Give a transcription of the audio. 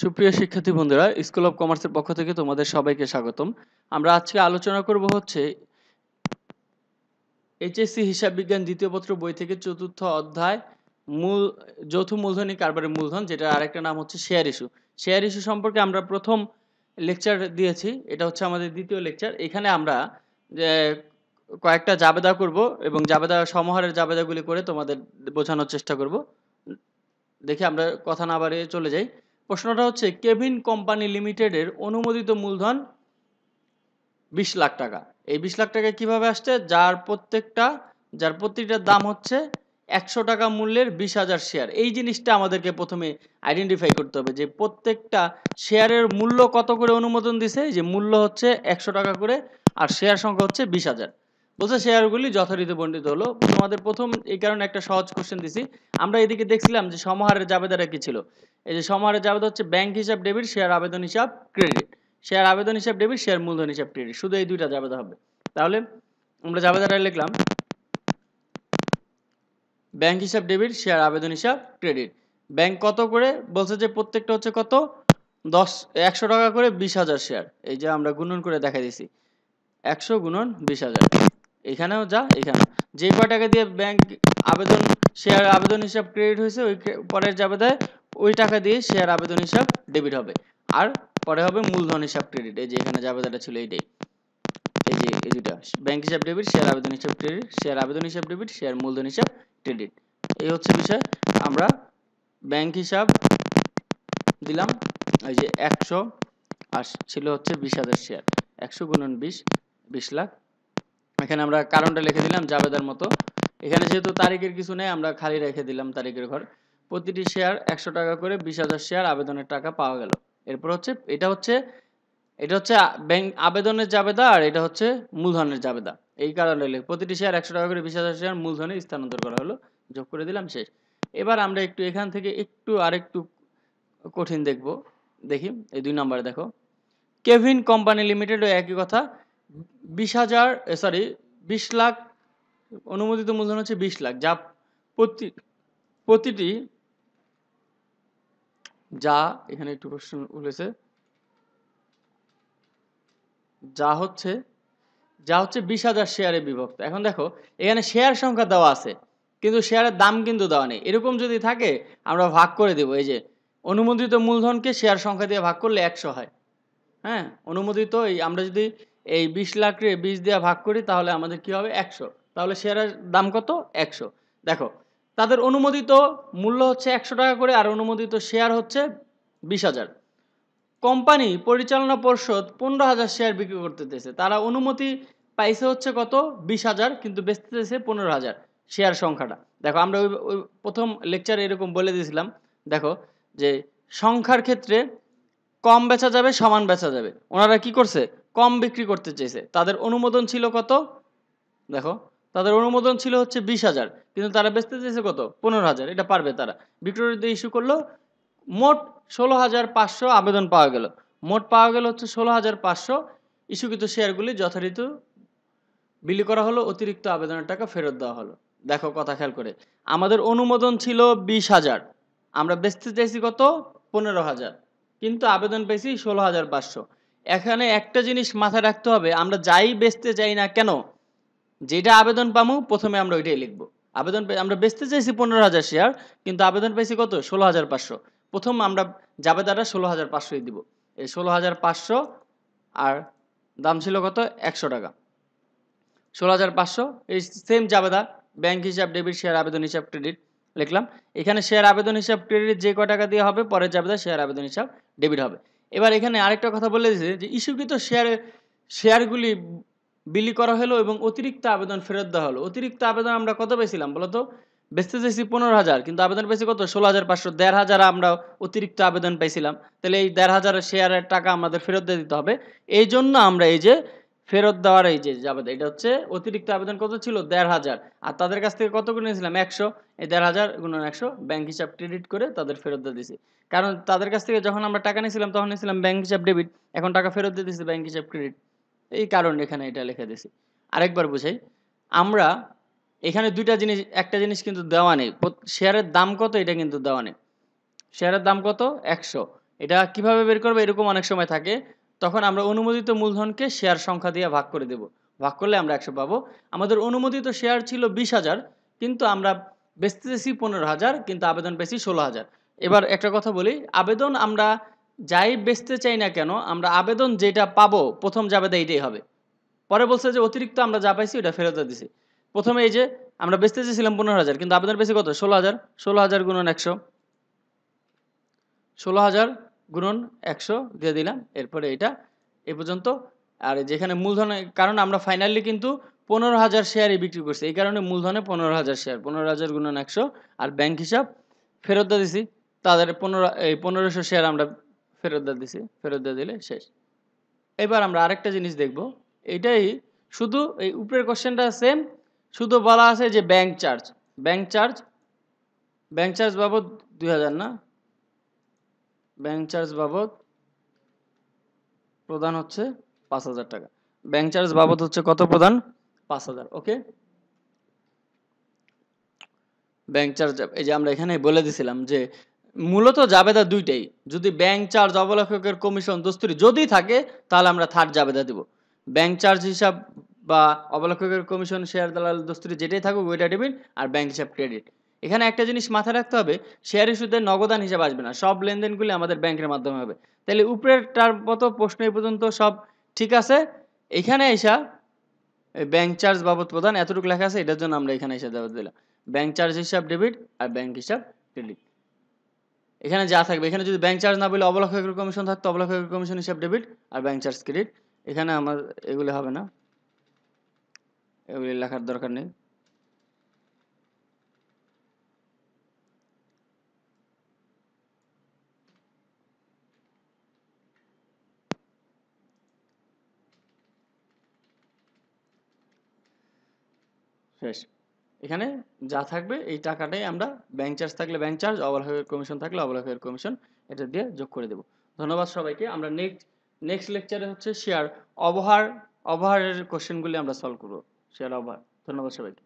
সুপ্রিয় শিক্ষার্থী বন্ধুরা স্কুল অফ কমার্সের পক্ষ থেকে তোমাদের সবাইকে স্বাগতম আমরা আজকে আলোচনা করব হচ্ছে এইচএসসি হিসাব বিজ্ঞান দ্বিতীয় পত্র বই থেকে চতুর্থ অধ্যায় মূল যৌথ মূলধনী কারবারের মূলধন যেটা আরেকটা নাম হচ্ছে শেয়ার ইস্যু শেয়ার ইস্যু সম্পর্কে আমরা প্রথম লেকচার দিয়েছি এটা হচ্ছে আমাদের দ্বিতীয় লেকচার এখানে আমরা কয়েকটা জাবেদা করব এবং জাবেদা সমহারের জাবেদাগুলি করে তোমাদের বোঝানোর চেষ্টা করব দেখি আমরা কথা না বাড়িয়ে চলে যাই প্রশ্নটা হচ্ছে কেভিন কোম্পানি লিমিটেডের অনুমোদিত মূলধন বিশ লাখ টাকা এই বিশ লাখ টাকা কিভাবে আসছে যার প্রত্যেকটা যার প্রতিটা দাম হচ্ছে একশো টাকা মূল্যের বিশ হাজার শেয়ার এই জিনিসটা আমাদেরকে প্রথমে আইডেন্টিফাই করতে হবে যে প্রত্যেকটা শেয়ারের মূল্য কত করে অনুমোদন দিছে যে মূল্য হচ্ছে একশো টাকা করে আর শেয়ার সংখ্যা হচ্ছে বিশ হাজার বলছে শেয়ারগুলি যথারীতি বণ্ডিত হলো তোমাদের প্রথম এই কারণে একটা সহজ কোশ্চেন দিছি আমরা এদিকে দেখছিলাম যে সমাহারের জাবেদারা কি ছিল এই যে সমাহারের জাবেদা হচ্ছে ব্যাংক হিসাব ডেবিট শেয়ার আবেদন হিসাব ক্রেডিট শেয়ার আবেদন হিসাব ডেবিট শেয়ার মূলধন হিসাব ক্রেডিট শুধু এই দুইটা জাবেদা হবে তাহলে আমরা জাবেদাটা লিখলাম ব্যাংক হিসাব ডেবিট শেয়ার আবেদন হিসাব ক্রেডিট ব্যাংক কত করে বলছে যে প্রত্যেকটা হচ্ছে কত দশ একশো টাকা করে বিশ হাজার শেয়ার এই যে আমরা গুণন করে দেখা দিছি একশো গুণন বিশ হাজার এখানেও যা এখানে যে কয় টাকা দিয়ে ব্যাংক আবেদন শেয়ার আবেদন হিসাব ক্রেডিট হয়েছে ওই পরের জাবেদায় ওই টাকা দিয়ে শেয়ার আবেদন হিসাব ডেবিট হবে আর পরে হবে মূলধন হিসাব ক্রেডিট এই যে এখানে জাবেদাটা ছিল এইটাই এই যে এই দুটা ব্যাংক হিসাব ডেবিট শেয়ার আবেদন হিসাব ক্রেডিট শেয়ার আবেদন হিসাব ডেবিট শেয়ার মূলধন হিসাব ক্রেডিট এই হচ্ছে বিষয় আমরা ব্যাংক হিসাব দিলাম এই যে একশো আর ছিল হচ্ছে বিশ হাজার শেয়ার একশো গুণন বিশ বিশ লাখ এখানে আমরা কারণটা লিখে দিলাম জাবেদার মতো এখানে যেহেতু তারিখের কিছু নেই আমরা খালি রেখে দিলাম তারিখের ঘর প্রতিটি শেয়ার একশো টাকা করে বিশ হাজার শেয়ার আবেদনের টাকা পাওয়া গেল এরপর হচ্ছে এটা হচ্ছে এটা হচ্ছে ব্যাংক আবেদনের জাবেদা আর এটা হচ্ছে মূলধনের জাবেদা এই কারণে প্রতিটি শেয়ার একশো টাকা করে বিশ হাজার শেয়ার মূলধনে স্থানান্তর করা হলো যোগ করে দিলাম শেষ এবার আমরা একটু এখান থেকে একটু আর একটু কঠিন দেখব দেখি এই দুই নম্বরে দেখো কেভিন কোম্পানি লিমিটেডও একই কথা বিশ হাজার সরি বিশ লাখ অনুমোদিত মূলধন হচ্ছে বিশ লাখ যা প্রতি প্রতিটি যা এখানে একটু প্রশ্ন উঠেছে যা হচ্ছে যা হচ্ছে বিশ হাজার শেয়ারে বিভক্ত এখন দেখো এখানে শেয়ার সংখ্যা দেওয়া আছে কিন্তু শেয়ারের দাম কিন্তু দেওয়া নেই এরকম যদি থাকে আমরা ভাগ করে দেব এই যে অনুমোদিত মূলধনকে শেয়ার সংখ্যা দিয়ে ভাগ করলে একশো হয় হ্যাঁ অনুমোদিত এই আমরা যদি এই বিশ লাখে বিশ দিয়ে ভাগ করি তাহলে আমাদের কি হবে একশো তাহলে শেয়ারের দাম কত একশো দেখো তাদের অনুমোদিত মূল্য হচ্ছে একশো টাকা করে আর অনুমোদিত শেয়ার হচ্ছে বিশ হাজার কোম্পানি পরিচালনা পর্ষদ পনেরো হাজার শেয়ার বিক্রি করতে চেয়েছে তারা অনুমতি পাইছে হচ্ছে কত বিশ হাজার কিন্তু বেচতে চেয়েছে পনেরো হাজার শেয়ার সংখ্যাটা দেখো আমরা ওই প্রথম লেকচারে এরকম বলে দিয়েছিলাম দেখো যে সংখ্যার ক্ষেত্রে কম বেচা যাবে সমান বেচা যাবে ওনারা কি করছে কম বিক্রি করতে চেয়েছে তাদের অনুমোদন ছিল কত দেখো তাদের অনুমোদন ছিল হচ্ছে বিশ হাজার কিন্তু তারা বেচতে চেয়েছে কত পনেরো হাজার এটা পারবে তারা দিয়ে ইস্যু করলো মোট ষোলো হাজার পাঁচশো আবেদন পাওয়া গেল মোট পাওয়া গেল হচ্ছে ষোলো হাজার পাঁচশো ইস্যুকৃত শেয়ারগুলি যথারীতি বিলি করা হলো অতিরিক্ত আবেদনের টাকা ফেরত দেওয়া হলো দেখো কথা খেয়াল করে আমাদের অনুমোদন ছিল বিশ হাজার আমরা বেচতে চাইছি কত পনেরো হাজার কিন্তু আবেদন পেয়েছি ষোলো হাজার পাঁচশো এখানে একটা জিনিস মাথায় রাখতে হবে আমরা যাই বেচতে চাই না কেন যেটা আবেদন পামু প্রথমে আমরা ওইটাই লিখবো আবেদন আমরা বেচতে চাইছি পনেরো হাজার শেয়ার কিন্তু আবেদন পেয়েছি কত ষোলো হাজার পাঁচশো প্রথম আমরা যাবে দ্বারা ষোলো হাজার পাঁচশোই দিব এই ষোলো হাজার পাঁচশো আর দাম ছিল কত একশো টাকা ষোলো হাজার পাঁচশো এই সেম জাবেদা ব্যাংক হিসাব ডেবিট শেয়ার আবেদন হিসাব ক্রেডিট লিখলাম এখানে শেয়ার আবেদন হিসাব ক্রেডিট যে কয় টাকা দিয়ে হবে পরের জাবেদা শেয়ার আবেদন হিসাব ডেবিট হবে এবার এখানে আরেকটা কথা বলে যে ইস্যুকৃত শেয়ারে শেয়ারগুলি বিলি করা হলো এবং অতিরিক্ত আবেদন ফেরত দেওয়া হলো অতিরিক্ত আবেদন আমরা কত পেয়েছিলাম বলতো বেচতে চাইছি পনেরো হাজার কিন্তু আবেদন পেয়েছি কত ষোলো হাজার পাঁচশো দেড় হাজার আমরা অতিরিক্ত আবেদন পেয়েছিলাম তাহলে এই দেড় হাজার শেয়ারের টাকা আমাদের ফেরত দিয়ে দিতে হবে এই জন্য আমরা এই যে ফেরত দেওয়ার এই যে জাবেদ এটা হচ্ছে অতিরিক্ত আবেদন কত ছিল দেড় হাজার আর তাদের কাছ থেকে কতগুলো নিয়েছিলাম একশো এই দেড় হাজার গুণন একশো ব্যাংক হিসাব ক্রেডিট করে তাদের ফেরত দিয়ে দিয়েছি কারণ তাদের কাছ থেকে যখন আমরা টাকা নিয়েছিলাম তখন নিয়েছিলাম ব্যাংক হিসাব ডেবিট এখন টাকা ফেরত দিয়ে দিয়েছি ব্যাংক হিসাব ক্রেডিট এই কারণ এখানে এটা লিখে দিয়েছি আরেকবার বুঝাই আমরা এখানে দুইটা জিনিস একটা জিনিস কিন্তু দেওয়া নেই শেয়ারের দাম কত এটা কিন্তু দেওয়া নেই শেয়ারের দাম কত একশো এটা কিভাবে বের করবে এরকম অনেক সময় থাকে তখন আমরা অনুমোদিত মূলধনকে শেয়ার সংখ্যা দিয়ে ভাগ করে দেব ভাগ করলে আমরা একশো পাবো আমাদের অনুমোদিত শেয়ার ছিল বিশ হাজার কিন্তু আমরা বেচতেছি পনেরো হাজার কিন্তু আবেদন পেয়েছি ষোলো হাজার এবার একটা কথা বলি আবেদন আমরা যাই বেচতে চাই না কেন আমরা আবেদন যেটা পাবো প্রথম যাবে এইটাই হবে পরে বলছে যে অতিরিক্ত আমরা যা পাইছি ওটা ফেরত দিছি প্রথমে এই যে আমরা বেচতে চেয়েছিলাম পনেরো হাজার কিন্তু আবেদন পেয়েছি কত ষোলো হাজার ষোলো হাজার গুণন একশো ষোলো হাজার গুণন একশো দিয়ে দিলাম এরপরে এটা এ পর্যন্ত আর যেখানে মূলধনে কারণ আমরা ফাইনালি কিন্তু পনেরো হাজার শেয়ারই বিক্রি করছি এই কারণে মূলধনে পনেরো হাজার শেয়ার পনেরো হাজার গুণন একশো আর ব্যাংক হিসাব ফেরত দিয়ে দিছি তাদের পনেরো এই পনেরোশো শেয়ার আমরা ফেরত দিয়ে দিছি ফেরত দিয়ে দিলে শেষ এবার আমরা আরেকটা জিনিস দেখব এটাই শুধু এই উপরের কোশ্চেনটা সেম শুধু বলা আছে যে bank charge bank charge bank charge বাবদ দুই হাজার না ব্যাংক চার্জ বাবদ প্রদান হচ্ছে পাঁচ হাজার টাকা ব্যাংক চার্জ বাবদ হচ্ছে কত প্রদান পাঁচ হাজার ওকে ব্যাংক চার্জ এই যে আমরা এখানে বলে দিছিলাম যে মূলত জাবেদা দুইটাই যদি ব্যাংক চার্জ অবলেখকের কমিশন দস্তুরি যদি থাকে তাহলে আমরা থার্ড জাবেদা দিব ব্যাংক চার্জ হিসাব বা অবলেখকের কমিশন শেয়ার দালাল দস্তুরি যেটাই থাকুক ওইটা ডেবিট আর ব্যাংক হিসাব ক্রেডিট এখানে একটা জিনিস মাথায় রাখতে হবে শেয়ার ইস্যুতে নগদান হিসাব আসবে না সব লেনদেনগুলি আমাদের ব্যাংকের মাধ্যমে হবে তাহলে উপরের টার মতো প্রশ্ন এই পর্যন্ত সব ঠিক আছে এখানে এসা ব্যাংক চার্জ বাবদ প্রদান এতটুকু লেখা আছে এটার জন্য আমরা এখানে এসে দেওয়া দিলাম ব্যাংক চার্জ হিসাব ডেবিট আর ব্যাংক হিসাব ক্রেডিট এখানে যা থাকবে এখানে যদি ব্যাংক চার্জ না বলে অবলক্ষক কমিশন থাকতো অবলক্ষক কমিশন হিসাব ডেবিট আর ব্যাংক চার্জ ক্রেডিট এখানে আমার এগুলো হবে না এগুলি লেখার দরকার নেই শেষ এখানে যা থাকবে এই টাকাটাই আমরা ব্যাংক চার্জ থাকলে ব্যাংক চার্জ অবলাহের কমিশন থাকলে অবলাহের কমিশন এটা দিয়ে যোগ করে দেব ধন্যবাদ সবাইকে আমরা নেক্সট নেক্সট লেকচারে হচ্ছে শেয়ার অবহার অবহারের কোশ্চেনগুলি আমরা সলভ করব শেয়ার অবহার ধন্যবাদ সবাইকে